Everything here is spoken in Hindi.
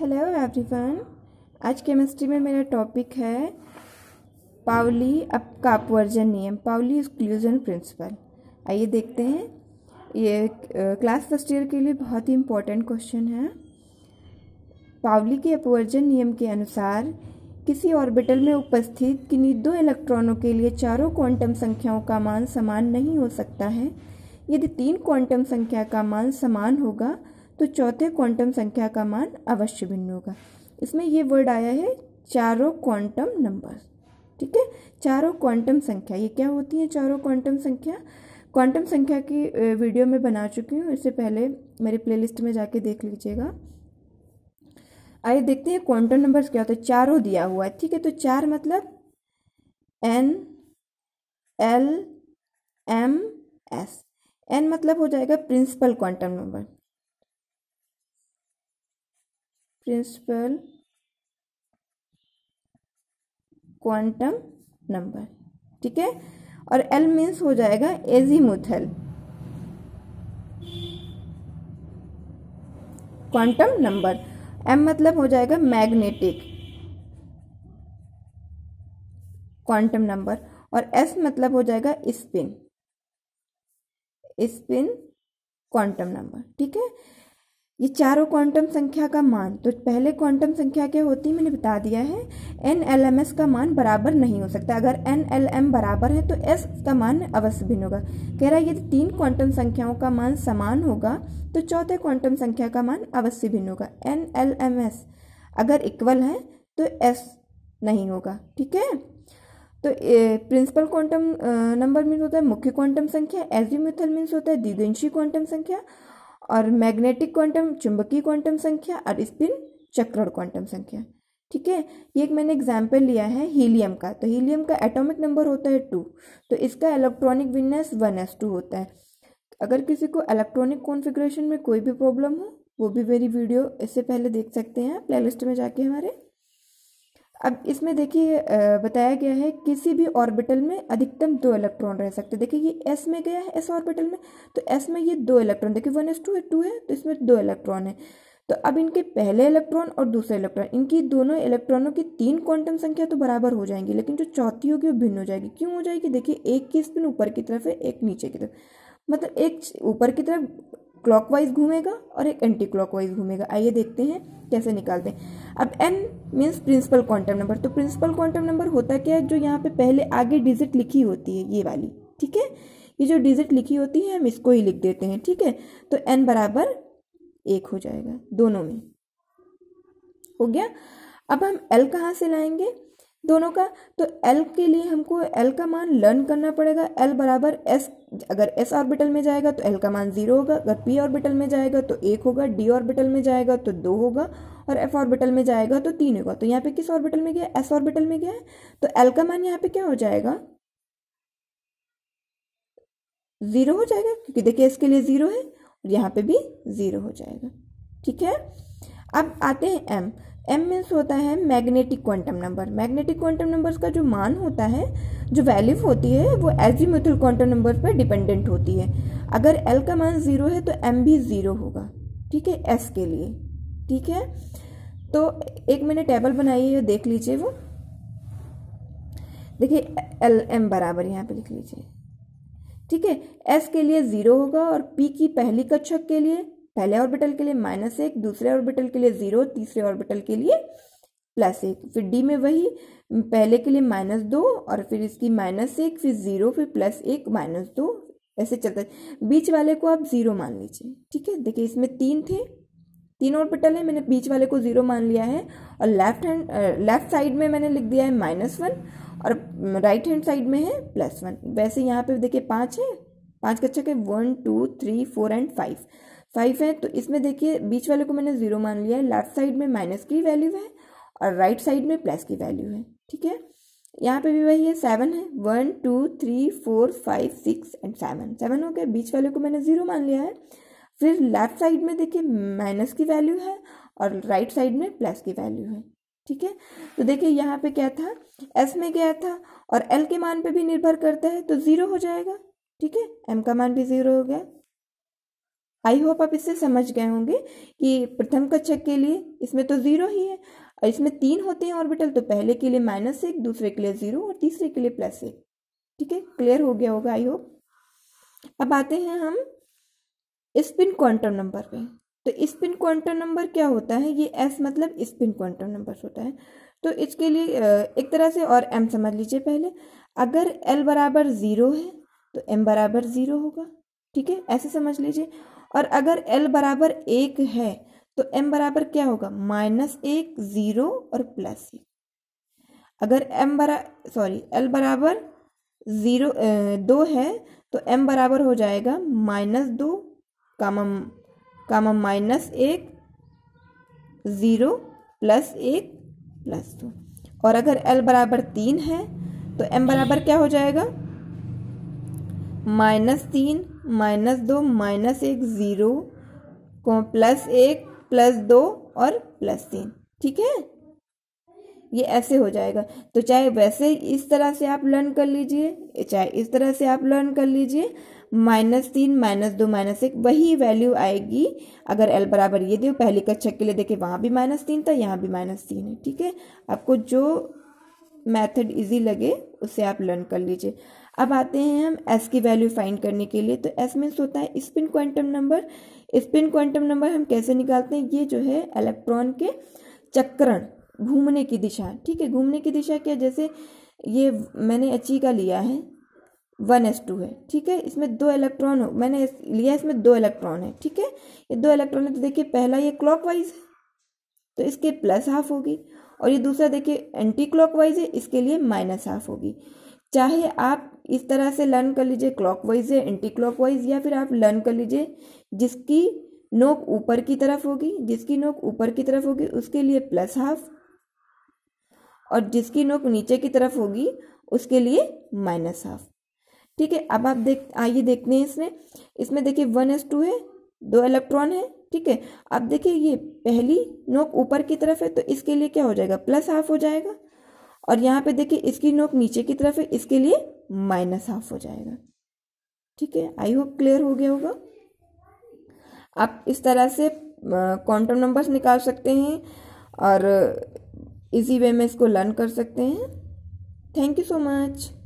हेलो एवरीवन आज केमिस्ट्री में मेरा टॉपिक है पावली अप का अपवर्जन नियम पावली एक्सक्लूजन प्रिंसिपल आइए देखते हैं ये क्लास फर्स्ट ईयर के लिए बहुत ही इम्पोर्टेंट क्वेश्चन है पावली के अपवर्जन नियम के अनुसार किसी ऑर्बिटल में उपस्थित किन्हीं दो इलेक्ट्रॉनों के लिए चारों क्वांटम संख्याओं का मान समान नहीं हो सकता है यदि तीन क्वांटम संख्या का मान समान होगा तो चौथे क्वांटम संख्या का मान अवश्य भिन्न होगा इसमें ये वर्ड आया है चारों क्वांटम नंबर ठीक है चारों क्वांटम संख्या ये क्या होती है चारों क्वांटम संख्या क्वांटम संख्या की वीडियो में बना चुकी हूँ इससे पहले मेरे प्लेलिस्ट में जाके देख लीजिएगा आइए देखते हैं क्वांटम नंबर्स क्या होते हैं चारों दिया हुआ है ठीक है तो चार मतलब N L M S N मतलब हो जाएगा principal quantum number principal quantum number ठीक है और एल मीन्स हो जाएगा एजीमुथल क्वांटम नंबर एम मतलब हो जाएगा मैग्नेटिक क्वांटम नंबर और एस मतलब हो जाएगा स्पिन स्पिन क्वांटम नंबर ठीक है ये चारों क्वांटम संख्या का मान तो पहले क्वांटम संख्या क्या होती मैंने बता दिया है एन एल एम एस का मान बराबर नहीं हो सकता अगर एन एल एम बराबर है तो एस का मान अवश्य भिन्न होगा कह रहा है यदि तीन क्वांटम संख्याओं का मान समान होगा तो चौथे क्वांटम संख्या का मान अवश्य भिन्न होगा एन एल एम एस अगर इक्वल है तो एस नहीं होगा ठीक है तो प्रिंसिपल क्वांटम नंबर मीन्स होता है मुख्य क्वांटम संख्या एजी मिथल मीन्स होता है द्विवंशी क्वांटम संख्या और मैग्नेटिक क्वांटम चुंबकीय क्वांटम संख्या और स्पिन चक्रण क्वांटम संख्या ठीक है ये एक मैंने एग्जाम्पल लिया है हीलियम का तो हीलियम का एटॉमिक नंबर होता है टू तो इसका इलेक्ट्रॉनिक विननेस वन एस टू होता है अगर किसी को इलेक्ट्रॉनिक कॉन्फ़िगरेशन में कोई भी प्रॉब्लम हो वो भी मेरी वीडियो इससे पहले देख सकते हैं प्लेलिस्ट में जाके हमारे अब इसमें देखिए बताया गया है किसी भी ऑर्बिटल में अधिकतम दो इलेक्ट्रॉन रह सकते हैं देखिए ये एस में गया है एस ऑर्बिटल में तो एस में ये दो इलेक्ट्रॉन देखिए वन एस टू है टू है तो इसमें दो इलेक्ट्रॉन है तो अब इनके पहले इलेक्ट्रॉन और दूसरे इलेक्ट्रॉन इनकी दोनों इलेक्ट्रॉनों की तीन क्वांटम संख्या तो बराबर हो जाएंगी लेकिन जो चौथी होगी वो भिन्न हो जाएगी क्यों हो जाएगी देखिए एक की स्पिन ऊपर की तरफ है एक नीचे की तरफ मतलब एक ऊपर की तरफ क्लॉकवाइज घूमेगा और एक एंटी क्लॉकवाइज घूमेगा आइए देखते हैं कैसे निकालते हैं अब N means principal quantum number तो प्रिंसिपल क्वांटम नंबर होता क्या है जो यहाँ पे पहले आगे डिजिट लिखी होती है ये वाली ठीक है ये जो डिजिट लिखी होती है हम इसको ही लिख देते हैं ठीक है तो एन बराबर एक हो जाएगा दोनों में हो गया अब हम एल कहाँ से लाएंगे दोनों का तो एल के लिए हमको एल का मान लर्न करना पड़ेगा एल बराबर एस अगर एस ऑर्बिटल में जाएगा तो एल का मान जीरो होगा अगर पी ऑर्बिटल में जाएगा तो एक होगा डी ऑर्बिटल में जाएगा तो दो होगा और एफ ऑर्बिटल में जाएगा तो तीन होगा तो यहाँ पे किस ऑर्बिटल में गया एस ऑर्बिटल में गया है तो एल का मान यहाँ पे क्या हो जाएगा ज़ीरो हो जाएगा क्योंकि देखिए इसके लिए ज़ीरो है और यहाँ पे भी ज़ीरो हो जाएगा ठीक है अब आते हैं एम एम मीन्स होता है magnetic quantum number magnetic quantum numbers का जो मान होता है जो वैल्यू होती है वो एजीम्यूथल क्वांटम नंबर पर डिपेंडेंट होती है अगर एल का मान ज़ीरो है तो एम भी ज़ीरो होगा ठीक है एस के लिए ठीक है तो एक मैंने टेबल बनाई है देख लीजिए वो देखिए एल एम बराबर यहाँ पे लिख लीजिए ठीक है एस के लिए ज़ीरो होगा और पी की पहली कक्षक के लिए पहले ऑर्बिटल के लिए माइनस एक दूसरे ऑर्बिटल के लिए ज़ीरो तीसरे ऑर्बिटल के लिए प्लस एक फिर डी में वही पहले के लिए माइनस दो और फिर इसकी माइनस एक फिर ज़ीरो फिर प्लस एक माइनस दो ऐसे चलता बीच वाले को आप ज़ीरो मान लीजिए ठीक है देखिए इसमें तीन थे तीन ऑर्बिटल है मैंने बीच वाले को ज़ीरो मान लिया है और लेफ्ट हैंड लेफ्ट साइड में मैंने लिख दिया है माइनस वन और राइट हैंड साइड में है प्लस वन वैसे यहाँ पे देखिए पांच है पांच का है one two three four and five five है तो इसमें देखिए बीच वाले को मैंने ज़ीरो मान लिया है लेफ्ट साइड में माइनस की वैल्यू है और राइट right साइड में प्लस की वैल्यू है ठीक है यहाँ पे भी वही है सेवन है one two three four five six and seven seven हो गया बीच वाले को मैंने ज़ीरो मान लिया है फिर लेफ्ट साइड में देखिए माइनस की वैल्यू है और राइट right साइड में प्लस की वैल्यू है ठीक है तो देखिए यहाँ पे क्या था एस में क्या था और एल के मान पे भी निर्भर करता है तो ज़ीरो हो जाएगा ठीक है एम का मान भी ज़ीरो हो गया आई होप आप इससे समझ गए होंगे कि प्रथम कक्षक के लिए इसमें तो ज़ीरो ही है और इसमें तीन होते हैं ऑर्बिटल तो पहले के लिए माइनस एक दूसरे के लिए ज़ीरो और तीसरे के लिए प्लस एक ठीक है क्लियर हो गया होगा आई होप अब आते हैं हम स्पिन क्वांटम नंबर पे तो स्पिन क्वांटम नंबर क्या होता है ये एस मतलब स्पिन क्वांटम नंबर होता है तो इसके लिए एक तरह से और एम समझ लीजिए पहले अगर एल बराबर ज़ीरो है तो एम बराबर ज़ीरो होगा ठीक है ऐसे समझ लीजिए और अगर एल बराबर एक है तो एम बराबर क्या होगा माइनस एक ज़ीरो और प्लस एक अगर एम बरा सॉरी एल बराबर ज़ीरो दो है तो एम बराबर हो जाएगा माइनस दो काम काम माइनस एक ज़ीरो प्लस एक प्लस दो और अगर एल बराबर तीन है तो एम बराबर क्या हो जाएगा माइनस तीन माइनस दो माइनस एक ज़ीरो को प्लस एक प्लस दो और प्लस तीन ठीक है ये ऐसे हो जाएगा तो चाहे वैसे इस तरह से आप लर्न कर लीजिए चाहे इस तरह से आप लर्न कर लीजिए माइनस तीन माइनस दो माइनस एक वही वैल्यू आएगी अगर एल बराबर ये दे पहली कक्षा के लिए देखे वहाँ भी माइनस तीन था यहाँ भी माइनस तीन है ठीक है आपको जो मेथड इजी लगे उसे आप लर्न कर लीजिए अब आते हैं हम एस की वैल्यू फाइंड करने के लिए तो एस मीन्स होता है spin quantum number spin quantum number हम कैसे निकालते हैं ये जो है इलेक्ट्रॉन के चक्रण घूमने की दिशा ठीक है घूमने की दिशा क्या जैसे ये मैंने एच e का लिया है वन एस टू है ठीक है इसमें दो इलेक्ट्रॉन हो मैंने इस, लिया इसमें दो इलेक्ट्रॉन है ठीक है ये दो इलेक्ट्रॉन है तो देखिए पहला ये क्लॉक वाइज है तो इसके प्लस हाफ होगी और ये दूसरा देखिए एंटी क्लॉक वाइज है इसके लिए माइनस हाफ होगी चाहे आप इस तरह से लर्न कर लीजिए क्लॉक वाइज या एंटी क्लॉक वाइज या फिर आप लर्न कर लीजिए जिसकी नोक ऊपर की तरफ होगी जिसकी नोक ऊपर की तरफ होगी उसके लिए प्लस हाफ और जिसकी नोक नीचे की तरफ होगी उसके लिए माइनस हाफ ठीक है अब आप देख आइए देखते हैं इसमें इसमें देखिए वन एस टू है दो इलेक्ट्रॉन है ठीक है अब देखिए ये पहली नोक ऊपर की तरफ है तो इसके लिए क्या हो जाएगा प्लस हाफ हो जाएगा और यहाँ पे देखिए इसकी नोक नीचे की तरफ है इसके लिए माइनस हाफ हो जाएगा ठीक है आई होप क्लियर हो गया होगा आप इस तरह से क्वांटम नंबर्स निकाल सकते हैं और इसी वे में इसको लर्न कर सकते हैं थैंक यू सो मच